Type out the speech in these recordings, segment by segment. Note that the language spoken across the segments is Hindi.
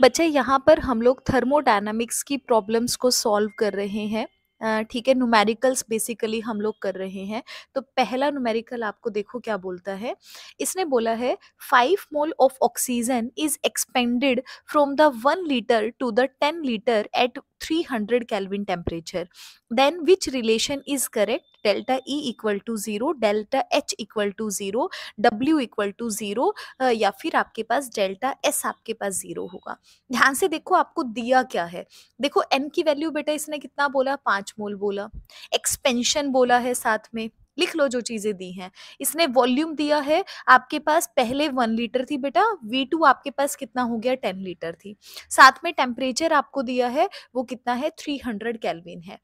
बच्चे यहाँ पर हम लोग थर्मोडायनामिक्स की प्रॉब्लम्स को सॉल्व कर रहे हैं ठीक है न्यूमेरिकल्स बेसिकली हम लोग कर रहे हैं तो पहला न्यूमेरिकल आपको देखो क्या बोलता है इसने बोला है five mole of oxygen is expanded from the one litre to the ten litre at 300 Kelvin temperature. Then which relation is correct? Delta E equal to 0, delta H equal to 0, W equal to 0 या फिर आपके पास डेल्टा S आपके पास 0 होगा ध्यान से देखो आपको दिया क्या है देखो N की वैल्यू बेटा इसने कितना बोला पाँच मोल बोला एक्सपेंशन बोला है साथ में लिख लो जो चीजें दी हैं इसने वॉल्यूम दिया है आपके पास पहले वन लीटर थी बेटा वी टू आपके पास कितना हो गया टेन लीटर थी साथ में टेम्परेचर आपको दिया है वो कितना है थ्री हंड्रेड कैलविन है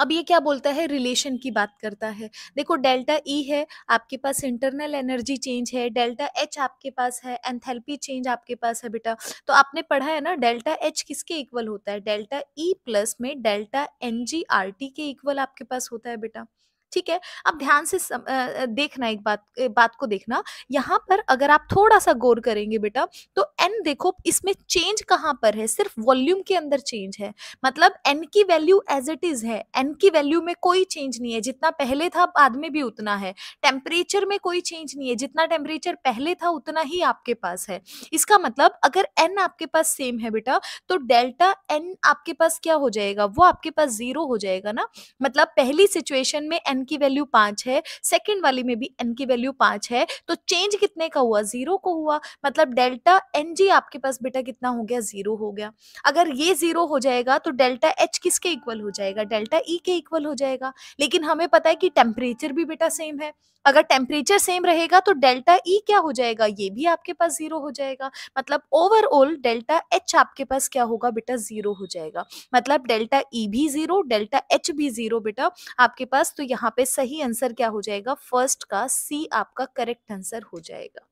अब ये क्या बोलता है रिलेशन की बात करता है देखो डेल्टा ई e है आपके पास इंटरनल एनर्जी चेंज है डेल्टा एच आपके पास है एंथेल्पी चेंज आपके पास है बेटा तो आपने पढ़ा है ना डेल्टा एच किसके इक्वल होता है डेल्टा ई e प्लस में delta N G R T के इक्वल आपके पास होता है बेटा ठीक है अब ध्यान से सम, आ, देखना एक बात एक बात को देखना यहाँ पर अगर आप थोड़ा सा गौर करेंगे बेटा तो एन देखो इसमें चेंज कहाँ पर है सिर्फ वॉल्यूम के अंदर चेंज है मतलब एन की वैल्यू एज इट इज है एन की वैल्यू में कोई चेंज नहीं है जितना पहले था बाद में भी उतना है टेम्परेचर में कोई चेंज नहीं है जितना टेम्परेचर पहले था उतना ही आपके पास है इसका मतलब अगर एन आपके पास सेम है बेटा तो डेल्टा एन आपके पास क्या हो जाएगा वो आपके पास जीरो हो जाएगा ना मतलब पहली सिचुएशन में एन एन की वैल्यू पांच है सेकेंड वाली में भी एन की वैल्यू पांच है तो चेंज कितने का हुआ जीरो को हुआ मतलब डेल्टा एन जी आपके पास बेटा कितना हो गया जीरो हो गया अगर ये जीरो हो जाएगा तो डेल्टा एच किसके इक्वल हो जाएगा डेल्टा ई e के इक्वल हो जाएगा लेकिन हमें पता है कि टेम्परेचर भी बेटा सेम है अगर टेम्परेचर सेम रहेगा तो डेल्टा ई e क्या हो जाएगा ये भी आपके पास जीरो हो जाएगा मतलब ओवरऑल डेल्टा एच आपके पास क्या होगा बेटा जीरो हो जाएगा मतलब डेल्टा ई e भी जीरो डेल्टा एच भी जीरो बेटा आपके पास तो यहाँ यहाँ पे सही आंसर क्या हो जाएगा फर्स्ट का सी आपका करेक्ट आंसर हो जाएगा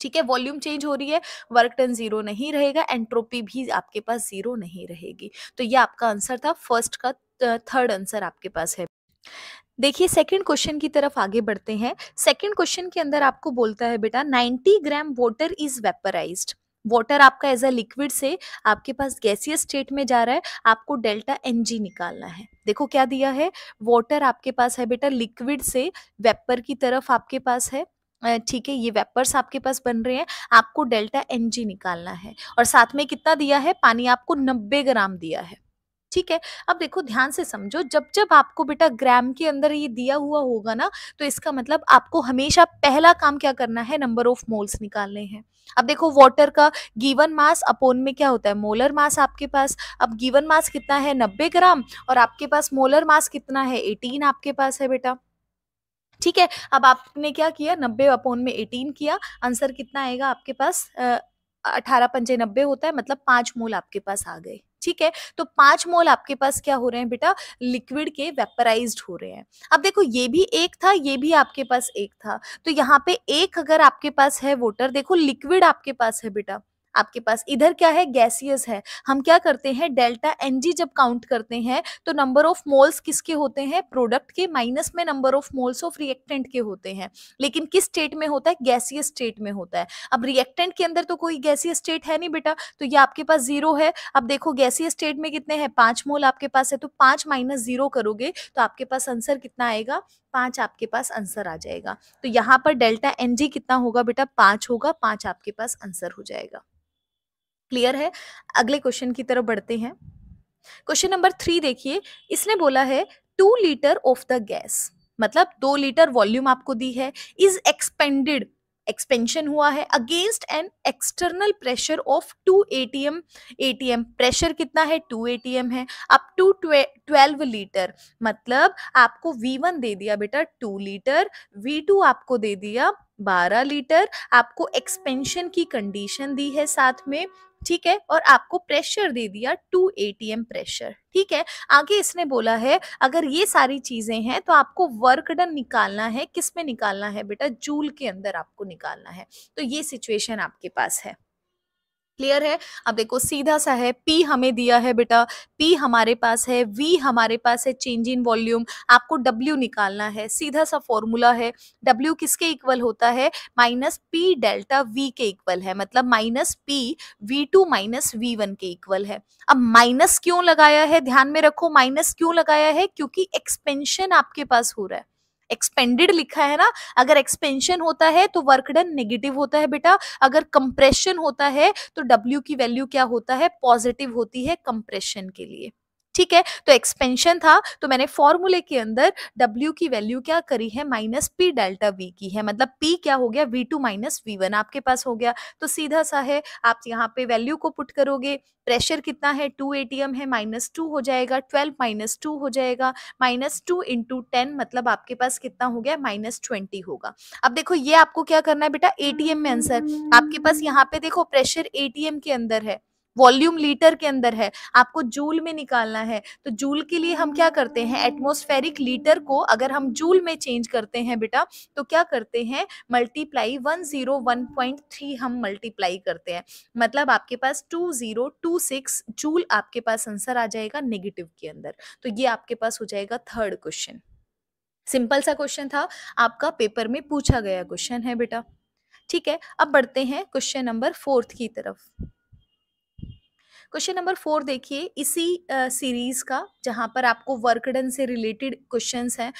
ठीक है वॉल्यूम चेंज हो रही है वर्क टन जीरो नहीं रहेगा एंट्रोपी भी आपके पास जीरो नहीं रहेगी तो ये आपका आंसर था फर्स्ट का थर्ड आंसर आपके पास है देखिए सेकंड क्वेश्चन की तरफ आगे बढ़ते हैं सेकंड क्वेश्चन के अंदर आपको बोलता है बेटा 90 gram water is vaporised water आपका एज अ लिक्विड से आपके पास गैसियस स्टेट में जा रहा है आपको डेल्टा एन जी निकालना है देखो क्या दिया है वाटर आपके पास है बेटा लिक्विड से वेपर की तरफ आपके पास है ठीक है ये वेपर्स आपके पास बन रहे हैं आपको डेल्टा एन जी निकालना है और साथ में कितना दिया है पानी आपको नब्बे ग्राम दिया है ठीक है अब देखो ध्यान से समझो जब जब आपको बेटा ग्राम के अंदर ये दिया हुआ होगा ना तो इसका मतलब आपको हमेशा पहला काम क्या करना है नंबर ऑफ मोल्स निकालने हैं अब देखो वाटर का गिवन मास अपोन में क्या होता है मोलर मास आपके पास अब गिवन मास कितना है नब्बे ग्राम और आपके पास मोलर मास कितना है एटीन आपके पास है बेटा ठीक है अब आपने क्या किया नब्बे अपोन में एटीन किया आंसर कितना आएगा आपके पास आ, अठारह पंजे नब्बे होता है मतलब पांच मोल आपके पास आ गए ठीक है तो पांच मोल आपके पास क्या हो रहे हैं बेटा लिक्विड के वेपराइज हो रहे हैं अब देखो ये भी एक था ये भी आपके पास एक था तो यहाँ पे एक अगर आपके पास है वोटर देखो लिक्विड आपके पास है बेटा आपके पास इधर क्या है गैसियस है हम क्या करते हैं डेल्टा एन जब काउंट करते हैं तो नंबर ऑफ मोल्स किसके होते हैं प्रोडक्ट के माइनस में number of moles of reactant के होते हैं लेकिन किस स्टेट में होता है गैसियस स्टेट में होता है अब रिएक्टेंट के अंदर तो कोई गैसियस स्टेट है नहीं बेटा तो ये आपके पास जीरो है अब देखो गैसियस स्टेट में कितने हैं पांच मोल आपके पास है तो पांच माइनस जीरो करोगे तो आपके पास आंसर कितना आएगा पांच आपके पास आंसर आ जाएगा तो यहाँ पर डेल्टा एन कितना होगा बेटा पांच होगा पांच आपके पास आंसर हो जाएगा क्लियर है अगले क्वेश्चन की तरफ बढ़ते हैं क्वेश्चन नंबर थ्री देखिए इसने बोला है two litre of the gas मतलब दो लीटर वॉल्यूम आपको दी है इज एक्सपेंडेड एक्सपेंशन हुआ है against an external pressure of two atm atm pressure कितना है टू एटीएम है अप टू ट्वेल्व लीटर मतलब आपको वी वन दे दिया बेटा टू लीटर वी टू आपको दे दिया बारह लीटर आपको एक्सपेंशन की कंडीशन दी है साथ में ठीक है और आपको प्रेशर दे दिया टू ए प्रेशर ठीक है आगे इसने बोला है अगर ये सारी चीजें हैं तो आपको वर्क डन निकालना है किस में निकालना है बेटा जूल के अंदर आपको निकालना है तो ये सिचुएशन आपके पास है क्लियर है अब देखो सीधा सा है पी हमें दिया है बेटा पी हमारे पास है वी हमारे पास है चेंज इन वॉल्यूम आपको डब्ल्यू निकालना है सीधा सा फॉर्मूला है डब्ल्यू किसके इक्वल होता है माइनस पी डेल्टा वी के इक्वल है मतलब minus P V two minus V one के इक्वल है अब माइनस क्यों लगाया है ध्यान में रखो माइनस क्यों लगाया है क्योंकि एक्सपेंशन आपके पास हो रहा है एक्सपेंडेड लिखा है ना अगर एक्सपेंशन होता है तो वर्क डन नेगेटिव होता है बेटा अगर कंप्रेशन होता है तो डब्ल्यू की वैल्यू क्या होता है पॉजिटिव होती है कंप्रेशन के लिए ठीक है तो एक्सपेंशन था तो मैंने फॉर्मूले के अंदर W की वैल्यू क्या करी है माइनस पी डेल्टा V की है मतलब P क्या हो गया V2 टू माइनस वी आपके पास हो गया तो सीधा सा है आप यहाँ पे वैल्यू को पुट करोगे प्रेशर कितना है टू ए है माइनस टू हो जाएगा ट्वेल्व माइनस टू हो जाएगा माइनस टू इंटू टेन मतलब आपके पास कितना हो गया माइनस ट्वेंटी होगा अब देखो ये आपको क्या करना है बेटा एटीएम में आंसर आपके पास यहाँ पे देखो प्रेशर एटीएम के अंदर है वॉल्यूम लीटर के अंदर है आपको जूल में निकालना है तो जूल के लिए हम क्या करते हैं हम्म। एटमोस्फेरिक लीटर को अगर हम जूल में चेंज करते हैं बेटा तो क्या करते हैं multiply one zero one point three हम मल्टीप्लाई करते हैं मतलब आपके पास two zero two six joule आपके पास आंसर आ जाएगा नेगेटिव के अंदर तो ये आपके पास हो जाएगा थर्ड क्वेश्चन सिंपल सा क्वेश्चन था आपका पेपर में पूछा गया क्वेश्चन है बेटा ठीक है अब बढ़ते हैं क्वेश्चन नंबर फोर्थ की तरफ क्वेश्चन नंबर फोर देखिए इसी सीरीज का जहां पर आपको वर्कडन से रिलेटेड क्वेश्चंस हैं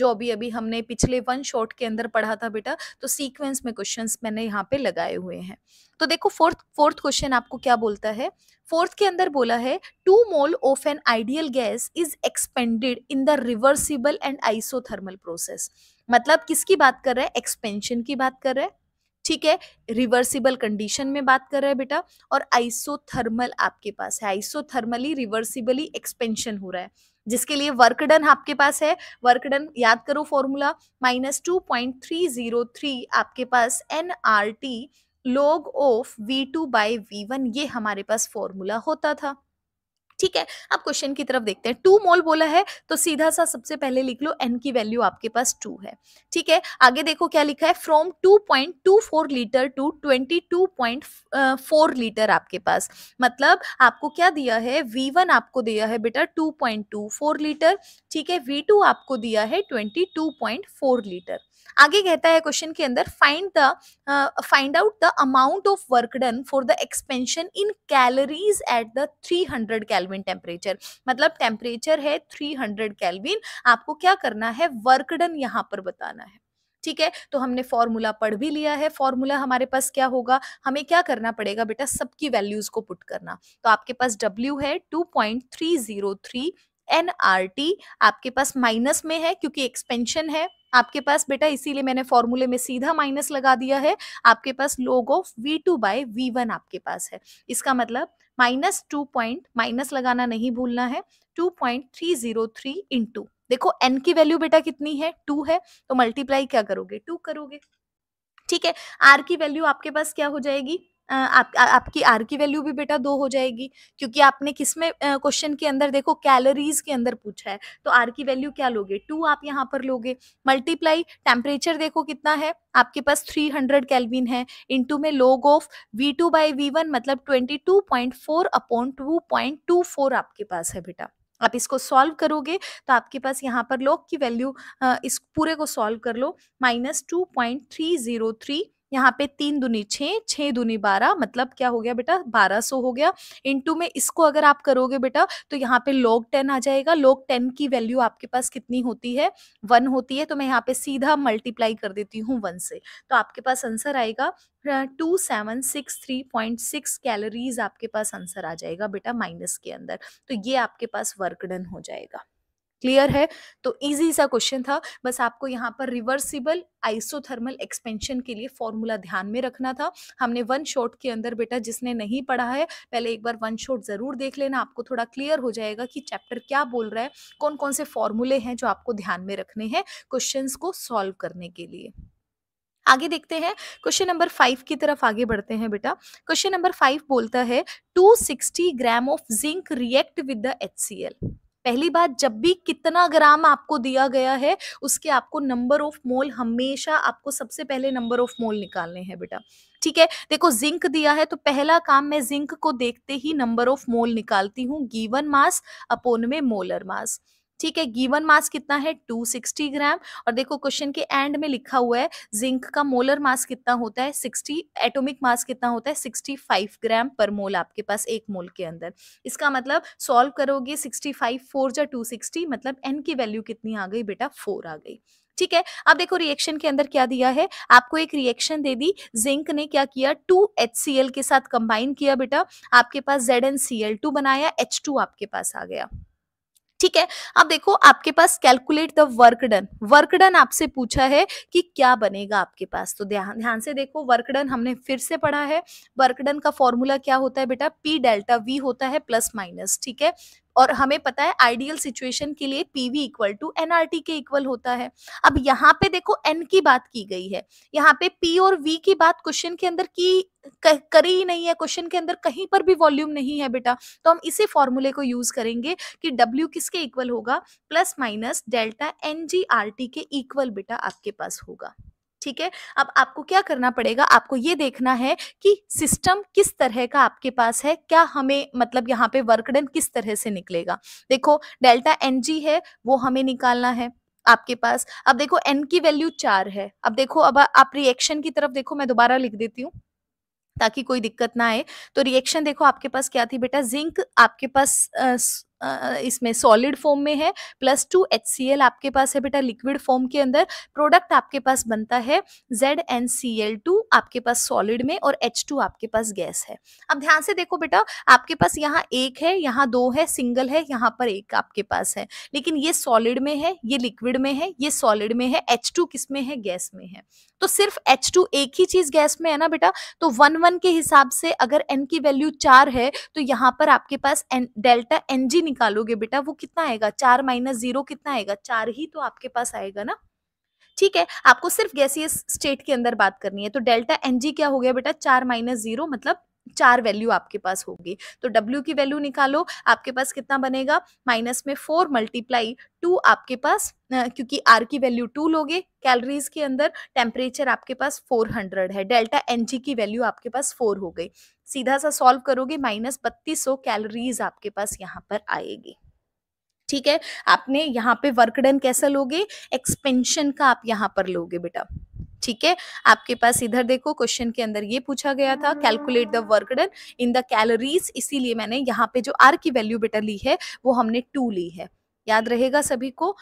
जो अभी अभी हमने पिछले वन शॉट के अंदर पढ़ा था बेटा तो सीक्वेंस में क्वेश्चंस मैंने यहाँ पे लगाए हुए हैं तो देखो फोर्थ फोर्थ क्वेश्चन आपको क्या बोलता है फोर्थ के अंदर बोला है two mole of an ideal gas is expanded in the reversible and isothermal process मतलब किसकी बात कर रहा है एक्सपेंशन की बात कर रहा है ठीक है रिवर्सिबल कंडीशन में बात कर रहे हैं बेटा और आइसोथर्मल आपके पास है आइसोथर्मली रिवर्सिबली एक्सपेंशन हो रहा है जिसके लिए वर्क डन आपके पास है वर्क डन याद करो formula minus two point three zero three आपके पास N R T log of V two by V one ये हमारे पास फॉर्मूला होता था ठीक है अब क्वेश्चन की तरफ देखते हैं टू मोल बोला है तो सीधा सा सबसे पहले लिख लो एन की वैल्यू आपके पास टू है ठीक है आगे देखो क्या लिखा है from two point two four litre to twenty two point four litre आपके पास मतलब आपको क्या दिया है वी वन आपको दिया है बेटा two point two four litre ठीक है वी टू आपको दिया है twenty two point four litre आगे कहता है क्वेश्चन के अंदर find the find out the amount of work done for the expansion in calories at the 300 kelvin temperature मतलब टेम्परेचर है 300 कैलविन आपको क्या करना है वर्क डन यहाँ पर बताना है ठीक है तो हमने फॉर्मूला पढ़ भी लिया है फॉर्मूला हमारे पास क्या होगा हमें क्या करना पड़ेगा बेटा सबकी वैल्यूज को पुट करना तो आपके पास डब्ल्यू है two point three zero three NRT आपके पास माइनस में है क्योंकि एक्सपेंशन है आपके पास बेटा इसीलिए मैंने फॉर्मूले में सीधा माइनस लगा दिया है आपके पास log of V two by V one आपके पास है इसका मतलब माइनस टू पॉइंट माइनस लगाना नहीं भूलना है two point three zero three in two देखो एन की वैल्यू बेटा कितनी है टू है तो मल्टीप्लाई क्या करोगे टू करोगे ठीक है आर की वैल्यू आपके पास क्या हो जाएगी आप, आ, आपकी आर की वैल्यू भी बेटा दो हो जाएगी क्योंकि आपने किस में क्वेश्चन के अंदर देखो कैलोरीज के अंदर पूछा है तो आर की वैल्यू क्या लोगे टू आप यहाँ पर लोगे मल्टीप्लाई टेम्परेचर देखो कितना है आपके पास 300 हंड्रेड कैलविन है टू में log of V two by V one मतलब twenty two point four upon two two point four आपके पास है बेटा आप इसको सॉल्व करोगे तो आपके पास यहाँ पर लोग की वैल्यू इस पूरे को सॉल्व कर लो minus two point three zero three यहाँ पे तीन दुनी छः छः दुनी बारह मतलब क्या हो गया बेटा बारह सौ हो गया इंटू में इसको अगर आप करोगे बेटा तो यहाँ पे लॉग टेन आ जाएगा लॉग टेन की वैल्यू आपके पास कितनी होती है वन होती है तो मैं यहाँ पे सीधा मल्टीप्लाई कर देती हूँ वन से तो आपके पास आंसर आएगा two seven six three point six calories आपके पास आंसर आ जाएगा बेटा माइनस के अंदर तो ये आपके पास वर्कडन हो जाएगा क्लियर है तो इजी सा क्वेश्चन था बस आपको यहाँ पर रिवर्सिबल आइसोथर्मल एक्सपेंशन के लिए फॉर्मूला ध्यान में रखना था हमने वन शॉट के अंदर बेटा जिसने नहीं पढ़ा है पहले एक बार वन शॉट ज़रूर देख लेना आपको थोड़ा क्लियर हो जाएगा कि चैप्टर क्या बोल रहा है कौन कौन से फॉर्मूले हैं जो आपको ध्यान में रखने हैं क्वेश्चन को सॉल्व करने के लिए आगे देखते हैं क्वेश्चन नंबर फाइव की तरफ आगे बढ़ते हैं बेटा क्वेश्चन नंबर फाइव बोलता है two gram of zinc react with the H पहली बात जब भी कितना ग्राम आपको दिया गया है उसके आपको नंबर ऑफ मोल हमेशा आपको सबसे पहले नंबर ऑफ मोल निकालने हैं बेटा ठीक है देखो जिंक दिया है तो पहला काम मैं जिंक को देखते ही नंबर ऑफ मोल निकालती हूँ गीवन मास अपोन में मोलर मास ठीक है गिवन मास कितना है 260 ग्राम और देखो क्वेश्चन के एंड में लिखा हुआ है जिंक का मोलर मास कितना होता है 60 एटॉमिक मास कितना होता है 65 ग्राम पर मोल आपके पास एक मोल के अंदर इसका मतलब सॉल्व करोगे 65 फाइव फोर या टू मतलब एन की वैल्यू कितनी आ गई बेटा फोर आ गई ठीक है अब देखो रिएक्शन के अंदर क्या दिया है आपको एक रिएक्शन दे दी जिंक ने क्या किया टू एच के साथ कंबाइन किया बेटा आपके पास जेड एन बनाया एच आपके पास आ गया ठीक है अब देखो आपके पास calculate the work done work done आपसे पूछा है कि क्या बनेगा आपके पास तो ध्यान ध्यान से देखो वर्क डन हमने फिर से पढ़ा है वर्क डन का फॉर्मूला क्या होता है बेटा पी डेल्टा वी होता है प्लस माइनस ठीक है और हमें पता है आइडियल सिचुएशन के लिए पीवी इक्वल टू एनआरटी के इक्वल होता है अब यहाँ पे देखो एन की बात की गई है यहाँ पे पी और वी की बात क्वेश्चन के अंदर की करी ही नहीं है क्वेश्चन के अंदर कहीं पर भी वॉल्यूम नहीं है बेटा तो हम इसी फॉर्मूले को यूज करेंगे कि डब्ल्यू किसके इक्वल होगा plus minus delta N G R T के इक्वल बेटा आपके पास होगा ठीक है अब आपको क्या करना पड़ेगा आपको ये देखना है कि सिस्टम किस तरह का आपके पास है क्या हमें मतलब यहाँ पे वर्कडन किस तरह से निकलेगा देखो डेल्टा एन जी है वो हमें निकालना है आपके पास अब देखो एन की वैल्यू चार है अब देखो अब आप रिएक्शन की तरफ देखो मैं दोबारा लिख देती हूँ ताकि कोई दिक्कत ना आए तो रिएक्शन देखो आपके पास क्या थी बेटा जिंक आपके पास इसमें सॉलिड फॉर्म में है plus two H C L आपके पास है बेटा लिक्विड फॉर्म के अंदर प्रोडक्ट आपके पास बनता है Z N C L two आपके पास सॉलिड में और एच टू आपके पास गैस है अब ध्यान से देखो बेटा आपके पास यहाँ एक है यहाँ दो है सिंगल है यहाँ पर एक आपके पास है लेकिन ये सॉलिड में है ये लिक्विड में है ये सॉलिड में है एच टू किस में है गैस में है तो सिर्फ एच टू एक ही चीज गैस में है ना बेटा तो वन वन के हिसाब से अगर एन की वैल्यू चार है तो यहाँ पर आपके पास एन डेल्टा एन जी निकालोगे बेटा वो कितना आएगा चार माइनस जीरो कितना आएगा चार ही तो आपके पास आएगा ना ठीक है आपको सिर्फ गैसियस स्टेट के अंदर बात करनी है तो डेल्टा एन जी क्या हो गया बेटा चार माइनस जीरो मतलब चार वैल्यू आपके पास होगी तो W की वैल्यू निकालो आपके पास कितना बनेगा माइनस में फोर मल्टीप्लाई टू आपके पास क्योंकि R की वैल्यू टू लोगे कैलोरीज के अंदर टेम्परेचर आपके पास 400 है डेल्टा एन की वैल्यू आपके पास फोर हो गई सीधा सा सॉल्व करोगे माइनस बत्तीस सौ कैलोरीज आपके पास यहाँ पर आएगी ठीक है आपने यहाँ पे वर्क डन कैसा लोगे एक्सपेंशन का आप यहाँ पर लोगे बेटा ठीक है आपके पास इधर देखो क्वेश्चन के अंदर ये पूछा गया था calculate the work done in the calories इसीलिए मैंने यहाँ पे जो आर की वैल्यू बेटा ली है वो हमने टू ली है याद रहेगा सभी को